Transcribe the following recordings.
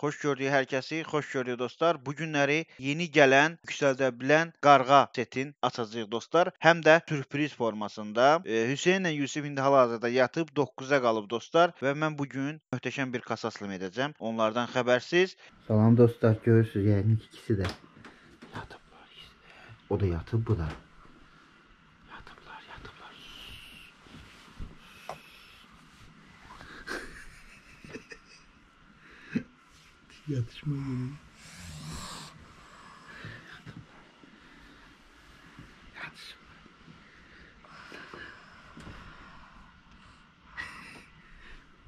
Xoş gördük hər kəsi, xoş gördük dostlar. Bu günləri yeni gələn, yüksəldə bilən qarğa setin açacağıq dostlar. Həm də sürpriz formasında. E, Hüseynlə Yusif indi hal-hazırda yatıb 9-a qalıb dostlar və mən bu gün möhtəşəm bir kasaslım edəcəm. Onlardan xəbərsiz. Salam dostlar, görürsüz yəqin ikisi də yatıb. O da yatıb, bu da. Yatışma geliyor.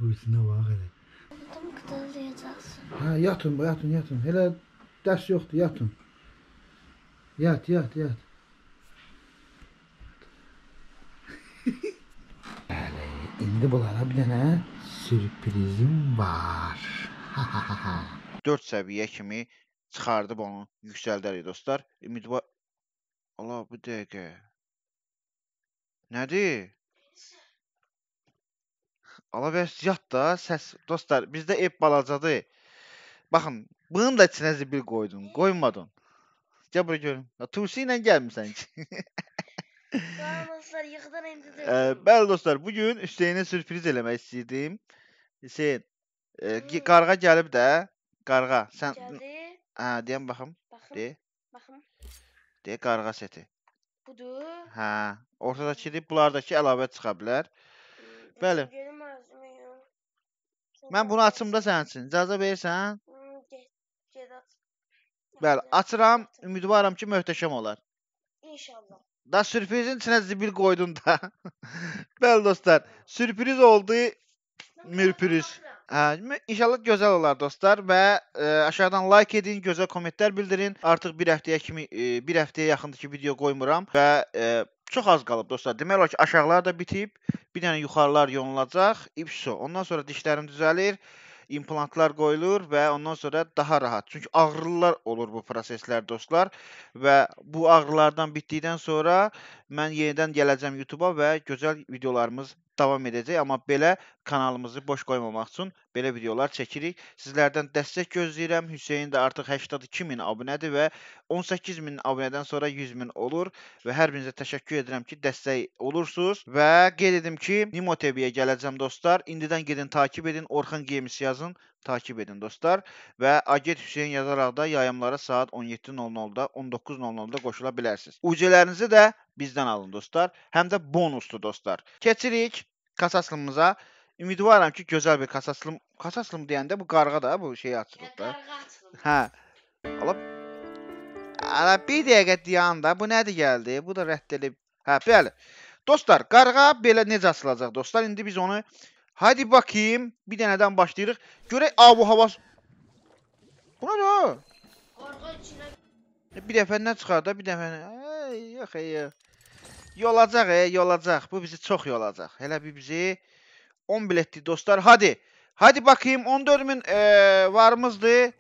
Uyusuna bak hele. Anladım kadar uyuyacaksın. Ha yatın yatın yatın. Hele ders yoktu yatın. Yat yat yat. Hele indi bunlara bir tane sürprizim var. Ha ha ha ha. 4 səviyyə kimi çıxardıb onu yüksəldərik dostlar. Ümidvar Allah bu dəqiqə. Nədir? Allah vəs yat da səs dostlar bizdə ep balacadır. Baxın, bunun da içinə zibil qoydun, qoymadın. Gəl bura görüm. Ya turşu ilə gəlmisən ki. Bəli dostlar, yığdan indi də. Bəli dostlar, bu gün Hüseynə sürpriz eləmək istəyirdim. Hüseyn, e, qarğa gəlib də. Qarğa, sən Gəldi. hə, deyən baxım. Baxım. De. Baxım. De qarğa seti. Budur. Hə, ortadakıdır. Bunlardakı əlavə çıxa bilər. Hmm, Bəli. Mən bunu açım da sənin üçün. İcazə verirsən? Hmm, Get aç. Bəli, açıram. Ümidvaram ki, möhtəşəm olar. İnşallah. Da sürprizin içinə zibil qoydun da. Bəli dostlar, sürpriz oldu. Mürpürüz. Hə, inşallah gözəl olar dostlar və ə, e, aşağıdan like edin, gözəl kommentlər bildirin. Artıq bir həftəyə kimi ə, e, bir həftəyə yaxındır ki, video qoymuram və ə, e, çox az qalıb dostlar. Demək olar ki, aşağılar da bitib, bir dənə yuxarılar yonulacaq. İpso. Ondan sonra dişlərim düzəlir, implantlar qoyulur və ondan sonra daha rahat. Çünki ağrılar olur bu proseslər dostlar və bu ağrılardan bitdikdən sonra Mən yenidən gələcəm YouTube-a və gözəl videolarımız davam edəcək, amma belə kanalımızı boş qoymamaq üçün belə videolar çəkirik. Sizlərdən dəstək gözləyirəm. Hüseyn də artıq 82 min abunədir və 18 min abunədən sonra 100 min olur və hər birinizə təşəkkür edirəm ki, dəstək olursunuz və qeyd edim ki, Nimo TV-yə gələcəm dostlar. İndidən gedin, takib edin, Orxan Games yazın takip edin dostlar. Və Agent Hüseyn yazaraq da yayımlara saat 17.00-da, 19.00-da qoşula bilərsiniz. UC-lərinizi də bizdən alın dostlar. Həm də bonuslu dostlar. Keçirik kasaslımıza. Ümidvaram ki, gözəl bir kasaslım. Kasaslım deyəndə bu qarğa da bu şeyi açılıb da. Hə. Alıb. Ala bir dəqiqə deyən da bu nədir gəldi? Bu da rədd edib. Hə, bəli. Dostlar, qarğa belə necə açılacaq dostlar? İndi biz onu Hadi bakayım. Bir dənədən başlayırıq. Görək abu havas. Bu nədir? E, bir dəfə nə çıxar da, bir dəfə nə? Hey, yox, hey. Yolacaq, hey, yolacaq. Bu bizi çox yolacaq. Hələ bir bizi 10 biletdi dostlar. Hadi. Hadi bakayım 14 min e, varımızdı.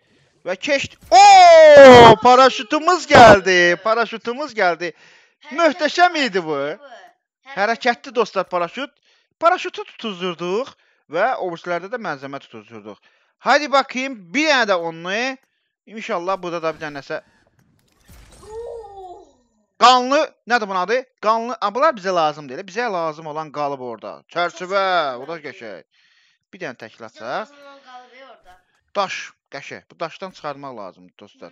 Ve keşt. Oo! Paraşütümüz geldi. Paraşütümüz geldi. Mühteşem idi bu. Hərəkətli dostlar paraşüt. Paraşütü tutuzdurduq və obruslərdə də mənzəmə tutuzdurduq. Hadi bakayım, bir dənə də onu. İnşallah burada da bir dənəsə Qanlı, nədir bunun adı? Qanlı, a, bunlar bizə lazım deyil. Bizə lazım olan qalıb orada. Çərçivə, o da qəşək. Bir dənə təklatsa. Daş, qəşək. Bu daşdan çıxarmaq lazımdır, dostlar.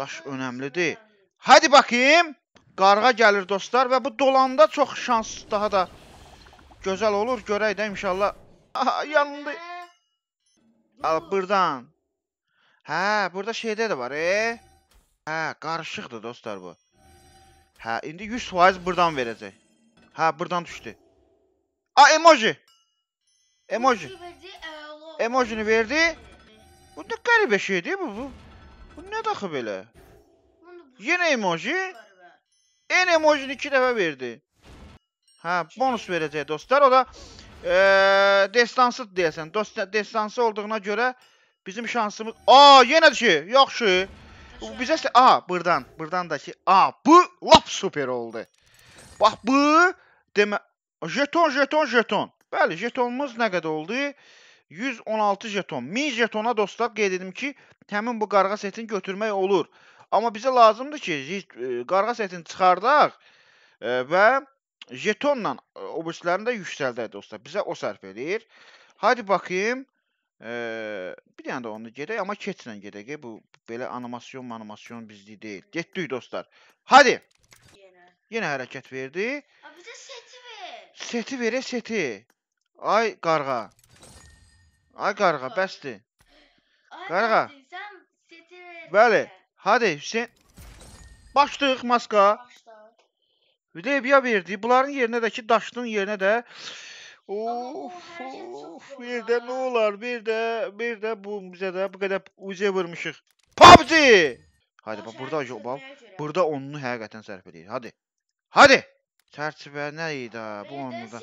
Daş önəmlidir. Hadi bakayım. Qarğa gəlir, dostlar. Və bu dolanda çox şans daha da... Güzel olur, göreydim inşallah. Aha, yandı. Al, burdan. Hə, burada şeyde de var, e? Hə, qarışıqdır dostlar bu. Hə, indi 100% burdan verəcək. Hə, burdan düştü. A, emoji. Emoji. Emojini verdi. Bu ne garip bir şey değil mi Bu, bu ne daxı belə? Yenə emoji. En emojini iki defa verdi. Hə, bonus verəcək dostlar. O da e, destansı deyəsən. Dost, destansı olduğuna görə bizim şansımız... A, yenə ki, yaxşı. Bizə isə... A, buradan, buradan da ki, A, bu lap super oldu. Bax, bu... Demə... Jeton, jeton, jeton. Bəli, jetonumuz nə qədər oldu? 116 jeton. 1000 jetona dostlar qeyd edim ki, həmin bu qarğa setini götürmək olur. Amma bizə lazımdır ki, e, qarğa setini çıxardaq e, və jetonla e, obüslərini də yüksəldək dostlar. Bizə o sərf eləyir. Hadi baxayım. Ee, bir dənə də onu gedək, amma keçlə gedək. Bu belə animasyon, animasyon bizlik deyil. Getdik dostlar. Hadi. Yenə. Yenə hərəkət verdi. A, bizə seti ver. Seti verə seti. Ay qarğa. Ay qarğa, bəsdir. Qarğa. Sən seti ver. Bəli. Hadi Hüseyn. Başlıq maska. Videya verdi. Bunların yerinə də ki, daşının yerinə də Of, of, bir də nə olar, bir də, bir də bu bizə də bu qədər uca vurmuşuq. PUBG! Haydi, bax, burada yox, bax, burada onunu həqiqətən sərf edir, hadi. Hadi! Tərtibə nə idi ha, bu onu da,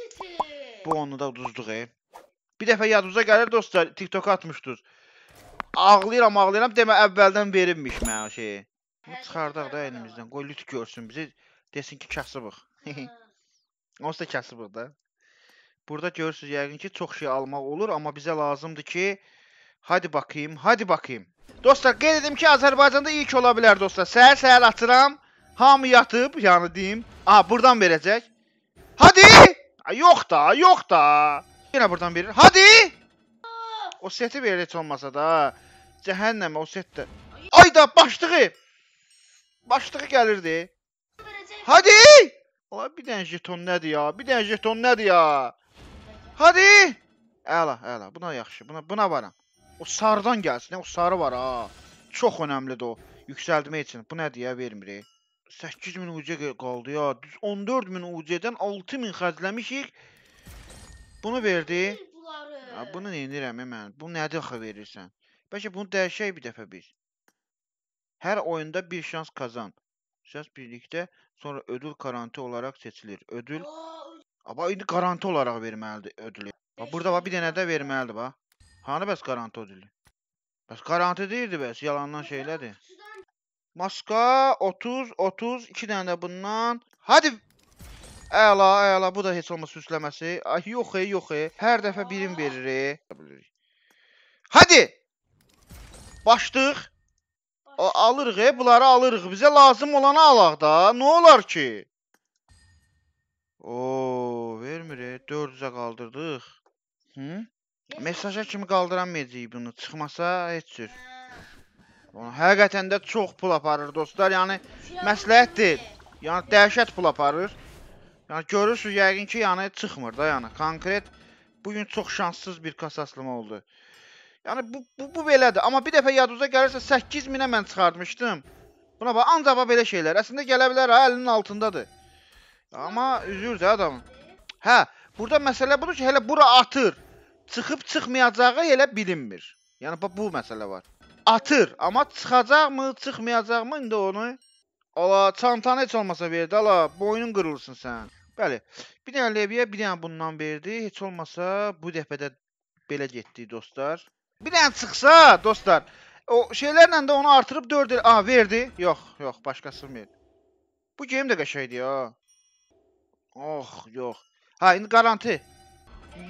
bu onu da uduzduq, e. Bir dəfə yadınıza gəlir, dostlar, TikTok-a atmışdınız. Ağlayıram, ağlayıram, demə, əvvəldən verilmiş mənə şey. Bunu çıxardaq da elimizdən, qoy lüt görsün bizi desin ki, kasıbıq. Hə. Onsuz da kasıbıq da. Burada görürsüz yəqin ki, çox şey almaq olur, amma bizə lazımdır ki, hadi bakayım, hadi bakayım. Dostlar, qeyd edim ki, Azərbaycanda ilk ola bilər dostlar. Səhər-səhər açıram, hamı yatıb, yəni deyim. A, buradan verəcək. Hadi! A, yox da, yox da. Yenə buradan verir. Hadi! O seti verir heç olmasa da. Cəhənnəmə o setdə. Ay da, başlığı! Başlığı gəlirdi. Hadi! Ola bir dənə jeton nədir ya? Bir dənə jeton nədir ya? Hadi! Əla, əla. Buna yaxşı. Buna buna varam. O sarıdan gəlsin. O sarı var ha. Çox önəmlidir o. Yüksəltmək üçün. Bu nədir ya? Vermirik. 8000 UC qaldı ya. Düz 14000 UC-dən 6000 xərcləmişik. Bunu verdi. Ha, bunu nə edirəm mən? Bu nədir axı verirsən? Bəlkə bunu dəyişək bir dəfə biz. Hər oyunda bir şans qazan. Şans birlikdə Sonra ödül qaranti olaraq seçilir. Ödül Aba indi qaranti olaraq verməlidir ödülü. Bax burada bax bir dənə də verməlidir bax. Hanı bəs qaranti ödülü? Bəs qaranti deyildi bəs yalandan şeylədir. Maska 30 30 2 dənə də bundan. Hadi Əla, əla. Bu da heç olmasa süsləməsi. Ay, yox, ey, yox, ey. Hər dəfə birim veririk. Hadi. Başlıq alırıq, e, bunları alırıq. Bizə lazım olanı alaq da. Nə olar ki? O, vermir, e, 400-ə qaldırdıq. Hı? Mesaja kimi qaldıramayacağıq bunu. Çıxmasa heç cür. Həqiqətən də çox pul aparır dostlar. Yəni məsləhət deyil. Yəni dəhşət pul aparır. Yəni görürsüz yəqin ki, yəni çıxmır da, yəni konkret bu gün çox şanssız bir kasaslama oldu. Yəni bu, bu, bu belədir. Amma bir dəfə yadınıza gəlirsə 8000-ə mən çıxartmışdım. Buna bax, ancaq bax belə şeylər. Əslində gələ bilər, hə, əlinin altındadır. Amma üzür də adam. Hə, burada məsələ budur ki, hələ bura atır. Çıxıb çıxmayacağı elə bilinmir. Yəni bax bu məsələ var. Atır, amma çıxacaqmı, çıxmayacaqmı indi onu? Ala, çantanı heç olmasa verdi. Ala, boynun qırılsın sən. Bəli. Bir dənə levyə, bir dənə bundan verdi. Heç olmasa bu dəfə də belə getdi dostlar. Bir dənə çıxsa, dostlar, o şeylərlə də onu artırıb 4 el... A, verdi. Yox, yox, başqasını verdi. Bu game də qəşəkdir ya. Oh, yox. Ha, indi garanti.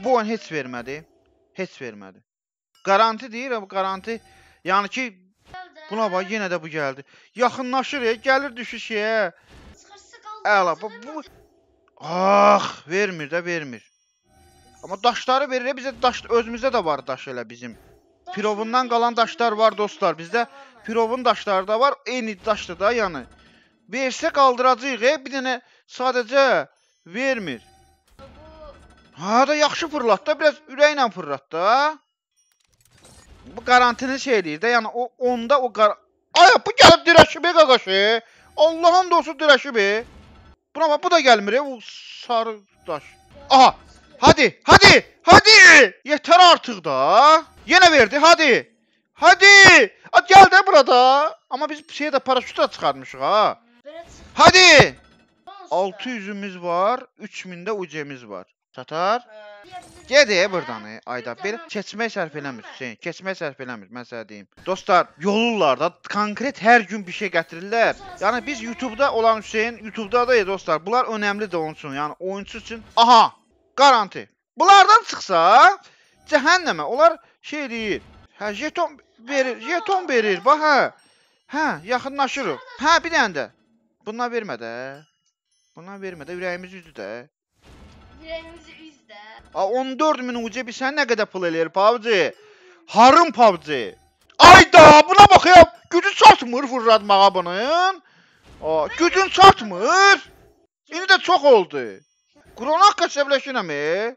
Bu oyun heç vermədi. Heç vermədi. Garanti deyirəm, garanti. Yəni ki, buna bax, yenə də bu gəldi. Yaxınlaşır, ya, gəlir düşür şeyə. Əla, bu... bu... Ax, ah, vermir də, vermir. Amma daşları verir, bizə daş, özümüzdə də var daş elə bizim. Pirovundan qalan daşlar var dostlar. Bizdə pirovun daşları da var. Eyni daşdır da yəni. Versə qaldıracağıq. E? Bir dənə sadəcə vermir. Ha da yaxşı fırlat da. Biraz ürəklə fırlat da. Bu qarantini şey eləyir də. Yəni o onda o qar... Ay bu gəlib dirəşib e qaqaşı. Allahın dostu dirəşib e. Buna bax bu da gəlmir e. O sarı daş. Aha Hadi, hadi, hadi. Yeter artıq da. Yenə verdi, hadi. Hadi. At gəl də burada. Amma biz şeyə də paraşüt də çıxarmışıq ha. Hadi. 600-ümüz var, 3000 də UC-miz var. Çatar. Ged e burdan e, ayda. Belə keçmək sərf eləmir Hüseyn. Keçmək sərf eləmir, mən sənə deyim. Dostlar, yolurlar da konkret hər gün bir şey gətirirlər. Yəni biz YouTube-da olan Hüseyn, YouTube-da da dostlar, bunlar önəmlidir onun üçün. Yəni oyunçu üçün. Aha, Qaranti. Bunlardan çıxsa, cəhənnəmə. Onlar şey deyir. Hə, jeton verir, jeton verir. Bax hə. Hə, yaxınlaşırıq. Hə, bir dənə də. Bundan vermə də. Bundan vermə də, ürəyimiz üzdür də. Ürəyimiz üzdür. A 14 min UC bir sən nə qədər pul eləyir PUBG? Harın PUBG. Ayda, buna baxıram. Gücü çatmır vurratmağa bunun. O, gücün çatmır. İndi də çox oldu. Qurana qəsəbləşirəm, e.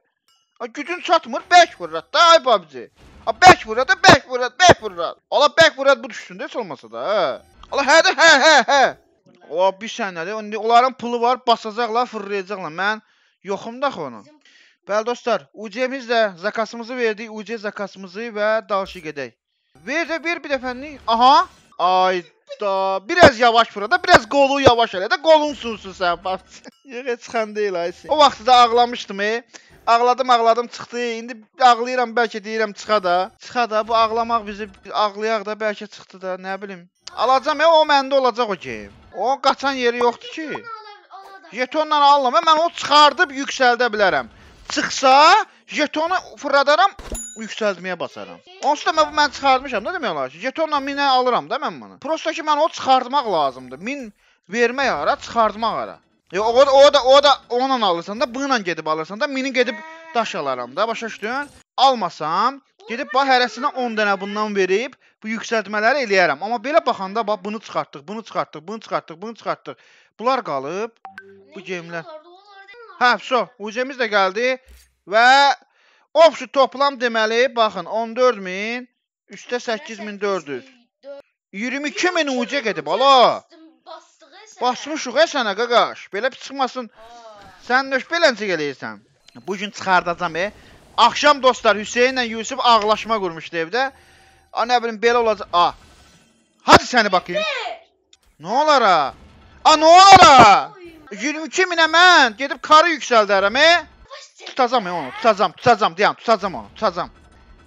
A gücün çatmır, bək vurat da ay babci. A bək vurat da, bək vurat, bək vurat. Allah bək vurat bu düşsün də heç olmasa da. Allah hə də hə hə hə. O bir səhnədir. İndi onların pulu var, basacaqlar, fırlayacaqlar. Mən yoxum da xonu. Bəli dostlar, UC-miz də zakasımızı verdik, UC zakasımızı və dalışa gedək. Ver də bir bir dəfənlik. Aha. Ay da biraz yavaş vura da, biraz qolu yavaş elə də, qolun sunsun sən. Yığə çıxan deyil ay sən. O vaxtı da ağlamışdım, e. Ağladım, ağladım, çıxdı. İndi ağlayıram, bəlkə deyirəm çıxa da. Çıxa da, bu ağlamaq bizi ağlayaq da, bəlkə çıxdı da, nə bilim. Alacam, e, o məndə olacaq o game. O qaçan yeri yoxdur ki. Jetonla alıram, mən o çıxardıb yüksəldə bilərəm. Çıxsa, jetonu fırladaram, yüksəltməyə basaram. Onsuz da mən bu mən çıxartmışam da demək olar ki, jetonla 1000-ə alıram da mən bunu. Prosta ki mən o çıxartmaq lazımdır. 1000 vermək ara, çıxartmaq ara. Yo, o, o da o da onunla alırsan da, bununla gedib alırsan da, mini gedib daş alaram da, başa düşdün? Almasam gedib bax hərəsinə 10 dənə bundan verib bu yüksəltmələri eləyərəm. Amma belə baxanda bax bunu çıxartdıq, bunu çıxartdıq, bunu çıxartdıq, bunu çıxartdıq. Bunlar qalıb bu gemlər. Hə, so, UC-miz də gəldi və Obşu toplam deməli, baxın, 14000 üstə 8400. 22000 uca gedib, ala. Basmışıq ə sənə qaqaş. Belə bir çıxmasın. Sən nöş beləncə eləyirsən. Bu gün çıxardacam e. Axşam dostlar Hüseynlə Yusuf ağlaşma qurmuşdu evdə. A nə bilim belə olacaq. A. Hadi səni baxayım. Nə olar ha? A nə olar ha? 22 minə mən gedib karı yüksəldərəm e. Tutacam onu, tutacam, tutacam deyən, tutacam onu, tutacam.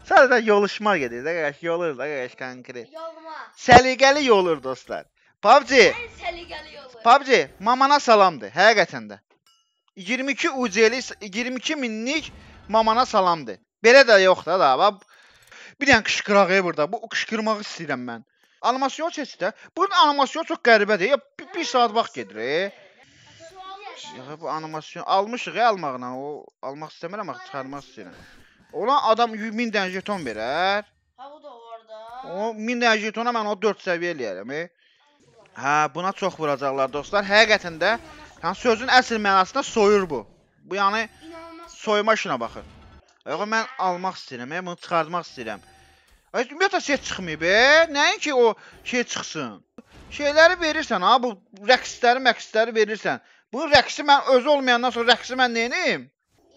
Sadəcə yoluşma gedir də qardaş, yolur da qardaş konkret. Yolma. Səliqəli yolur dostlar. PUBG. Ən səliqəli yolur. PUBG mamana salamdır həqiqətən də. 22 UC-li 22 minlik mamana salamdır. Belə də yoxdur da. Bax bir dənə qışqıraq burada. Bu qışqırmağı istəyirəm mən. Animasiyon keçdi də. Bunun animasiyonu çox qəribədir. Ya 1 saat vaxt gedir. E. Yığı bu animasyon almışıq ya almaqla. O almaq istəmirəm axı çıxarmaq istəyirəm. Olan adam 1000 dənə jeton verər. Ha bu da var da. O 1000 dənə jetona mən o 4 səviyyə eləyərəm. Hə, buna çox vuracaqlar dostlar. Həqiqətən də yəni sözün əsl mənasında soyur bu. Bu yəni soyma işinə baxır. Yox, mən almaq istəyirəm, e, bunu çıxartmaq istəyirəm. Ay, ümumiyyətlə şey çıxmayıb, e? Nəyin ki o şey çıxsın? Şeyləri verirsən ha, bu rəqsləri, məqsləri verirsən. Bunun rəqsi mən özü olmayandan sonra rəqsi mən neyim?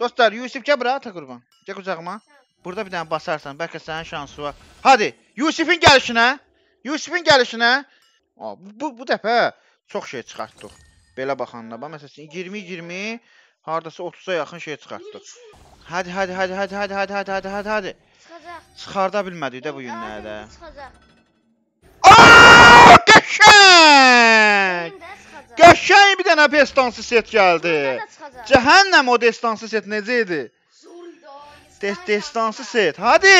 Dostlar, Yusif gəl bura, ta qurban. Gəl qucağıma. Burada bir dənə basarsan, bəlkə sənin şansı var. Hadi, Yusifin gəlişinə. Yusifin gəlişinə. O, bu, bu dəfə çox şey çıxartdıq. Belə baxanda, bax, məsələn, 20-20, hardasa 30-a yaxın şey çıxartdıq. Hadi, hadi, hadi, hadi, hadi, hadi, hadi, hadi, hadi. Çıxacaq. Çıxarda bilmədik də bu günlərdə. Çıxacaq. Qəşəng! Qəşəng bir dənə destansı set gəldi. Cəhənnəm o destansı set necə idi? De destansı set. Hadi!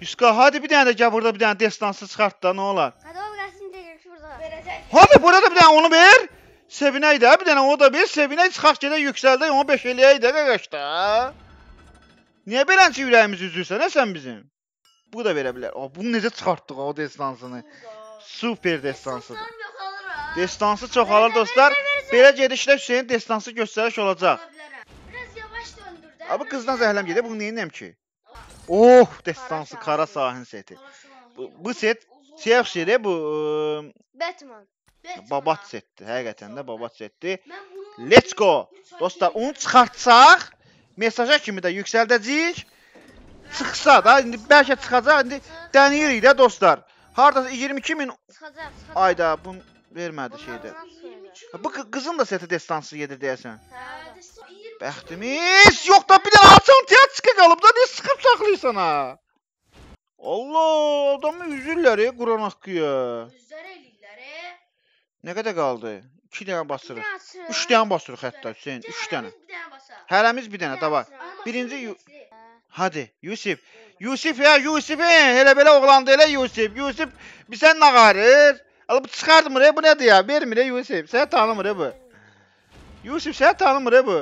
Yuska, hadi bir dənə də gəl burada bir dənə destansı çıxart da, nə olar? Hadi o rəsim deyir ki, burada. Verəcək. Hadi burada da bir dənə onu ver. Sevinək də, bir dənə onu da ver. Sevinək çıxaq gedək yüksəldək, onu beş eləyək də qardaş da. Niyə belənçi ürəyimizi üzürsən, nə sən bizim? Bu da verə bilər. O, bunu necə çıxartdıq o destansını? Burada super destansıdır. Destansı çoxalır dostlar. Belə gedişdə Hüseyin destansı göstəriş olacaq. Abi qızdan zəhləm gedir. Bunu neynəm ki? Ah, oh, destansı kara sahin seti. Bu, bu set siyah şeydir bu. Iı, Batman. Babat setdir. Həqiqətən də babat setdir. Let's go. Dostlar, onu çıxartsaq mesaja kimi də yüksəldəcəyik. Çıxsa da indi bəlkə çıxacaq. İndi dəniyirik də dostlar. Hardasa 22 min ayda bu vermədi şeydə. Bu qızın da seti destansı yedir deyəsən. Hə, Bəxtimiz yox da bir dənə açan teatrika qalıb da niyə sıxıb saxlayırsan ha? Allah adamı üzürlər e Quran haqqıya. Üzlər eləyirlər e. Nə qədər qaldı? 2 dənə basırıq. 3 dənə basırıq hətta Hüseyn. 3 dənə. Hələmiz bir dənə dava. Birinci Hadi Yusif. Yusif ya, Yusifin, elə belə oğlandı elə Yusif. Yusif bizə nağarır. Alıb çıxardmır e, bu nədir ya? Vermir e Yusif. Səni tanımır e bu. Yusif səni tanımır e bu.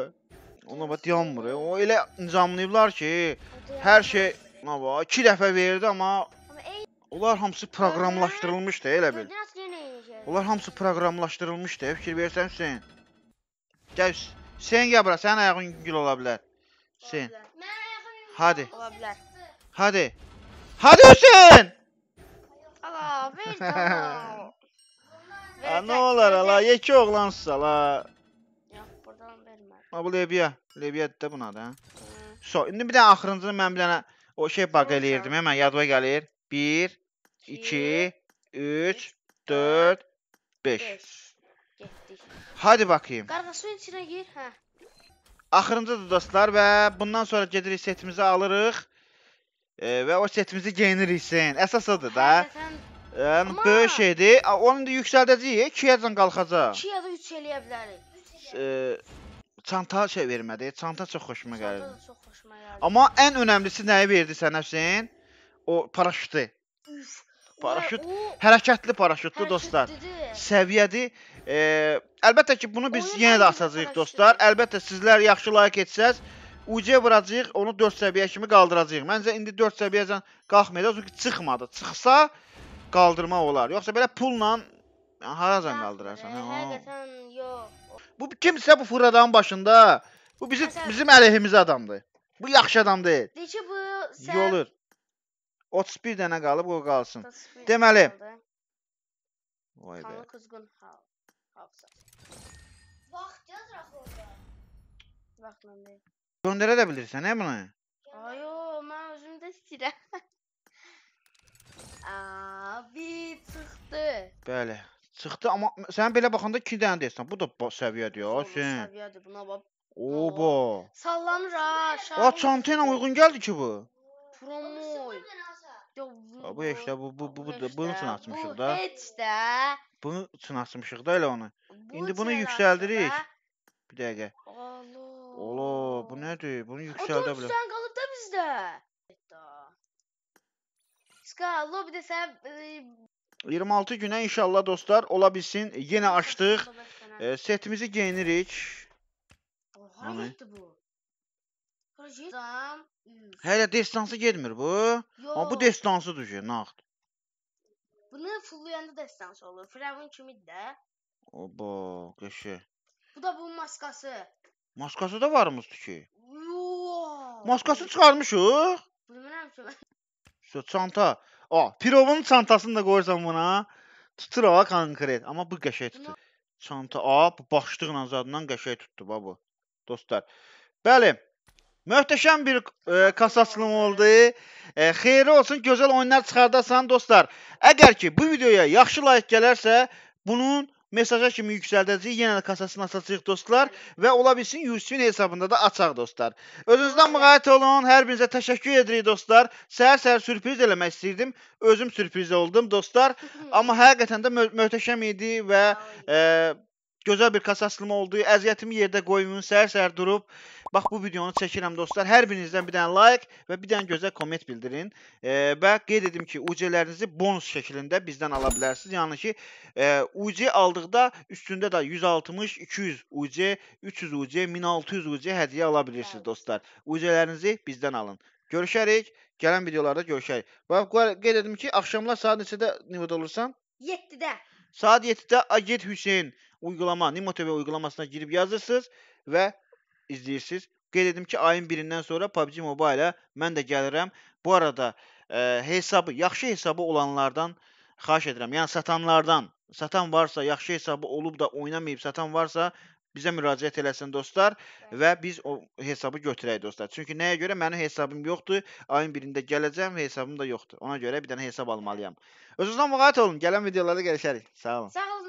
Ona bax dayanmır e. O elə nizamlayıblar ki, hər şey nə var? 2 dəfə verdi amma onlar hamısı proqramlaşdırılmışdı elə bil. Onlar hamısı proqramlaşdırılmışdı. Fikir versən Hüseyn. Gəl Hüseyn gəl bura. Sənin ayağın gül ola bilər. Hüseyin. Hadi. Ola bilər. Hadi. Hadi Hüseyin. Allah ver Ne ala yeki oğlansız ala. Yox, buradan vermə. Ha bu Lebiya. Lebiyadır da buna da. So, şimdi bir de axırıncını mən bir dənə o şey bak eləyirdim, hemen mən yadıma gelir. 1 2 3 4 5. Hadi bakayım. Qardaşın içine gir, hə. Axırıncıdır dostlar ve bundan sonra gedirik setimizi alırıq. E, və o setimizi geyiniriksən. Əsasıdır da. Hə, sən... Yəni, Ama... böyük şeydir. Onu da yüksəldəcəyik, 2-yəcən qalxacaq. 2-yəcə 3 eləyə bilərik. E, çanta şey vermədi, çanta çox xoşuma gəldi. Çanta da çox xoşuma gəldi. Amma ən önəmlisi nəyi verdi sənə Hüseyin? O paraşütü. Üf. Paraşüt, o... hərəkətli paraşütdür dostlar. Səviyyədir. E, əlbəttə ki, bunu biz Oyun yenə də açacağıq dostlar. Əlbəttə sizlər yaxşı layiq etsəz, like UC vuracağıq, onu 4 səviyyə kimi qaldıracağıq. Məncə indi 4 səviyyəcən qalxmayacaq, çünki çıxmadı. Çıxsa qaldırmaq olar. Yoxsa belə pulla yəni haracan qaldırarsan? Hə, hə, həqiqətən yox. Bu kimsə bu fırradanın başında. Bu bizim Məsələn, bizim əleyhimizə adamdır. Bu yaxşı adam deyil. Deyir ki, bu sən Yolur. 31 dənə qalıb o qalsın. Deməli. Vay be. Qızğın hal. Vaxt yazır axı orada. Vaxtla deyil. Göndərə də bilirsən, hə bunu? Ayo, mən özüm də istəyirəm. Abi, çıxdı. Bəli, çıxdı, amma sən belə baxanda 2 dənə deyirsən. Bu da səviyyədir ya, sən. Bu səviyyədir, buna bax. Oba. Sallanır ha, aşağı. A, çanta ilə uyğun gəldi ki bu. Promoy. Bu işte bu bu bu, bu bunun üçün açmışıq da. Bu heç də. Bunun üçün açmışıq da elə onu. İndi bunu yüksəldirik. Bir dəqiqə. Allah. Allah bu nədir? Bunu yüksəldə bilər. Sən qalıb da bizdə. Ska, lobidə sən 26 e, günə inşallah dostlar ola bilsin. Yenə açdıq. E, setimizi geyinirik. Oha, nədir bu? Hələ destansı getmir bu. Amma bu destansıdır ki, nağd. Bunu fullayanda destansı olur. Firavun kimidir də. Oba, qəşə. Bu da bunun maskası. Maskası da varmışdı ki. Yo. Maskası çıxarmışıq. Bilmirəm ki. Sə çanta. A, Pirovun çantasını da qoyursan buna. Tutur ha konkret. Amma bu qəşəng tutur. Çanta A, bu başlığın azadından qəşəng tutdu ba bu. Dostlar. Bəli. Möhtəşəm bir e, kasaçılım oldu. E, xeyri olsun, gözəl oyunlar çıxardasan dostlar. Əgər ki bu videoya yaxşı like gələrsə, bunun mesaja kimi yüksəldəcəyik, yenə də kasasını açacağıq dostlar və ola bilsin Yusifin hesabında da açaq dostlar. Özünüzdən müğayət olun, hər birinizə təşəkkür edirik dostlar. Səhər-səhər sürpriz eləmək istəyirdim, özüm sürpriz oldum dostlar. Amma həqiqətən də möhtəşəm idi və... Ə, gözəl bir kasa asılma oldu. Əziyyətimi yerdə qoymayın. Səhər-səhər durub bax bu videonu çəkirəm dostlar. Hər birinizdən bir dənə like və bir dənə gözəl komment bildirin. E, və qeyd edim ki, UC-lərinizi bonus şəklində bizdən ala bilərsiniz. Yəni ki, e, UC aldıqda üstündə də 160, 200 UC, 300 UC, 1600 UC hədiyyə ala bilirsiniz dostlar. UC-lərinizi bizdən alın. Görüşərik. Gələn videolarda görüşərik. Bax qeyd edim ki, axşamlar saat neçədə nivoda olursan? 7-də. Saat 7-də Agit Hüseyn uygulama, Nimo TV uygulamasına girib yazırsınız və izləyirsiniz. Qeyd edim ki, ayın birindən sonra PUBG Mobile-ə mən də gəlirəm. Bu arada e, hesabı, yaxşı hesabı olanlardan xahiş edirəm. Yəni satanlardan, satan varsa, yaxşı hesabı olub da oynamayıb satan varsa, bizə müraciət eləsin dostlar və biz o hesabı götürək dostlar. Çünki nəyə görə mənim hesabım yoxdur, ayın birində gələcəm və hesabım da yoxdur. Ona görə bir dənə hesab almalıyam. Özünüzdən müğayət olun. Gələn videolarda görüşərik. Sağ olun. Sağ olun.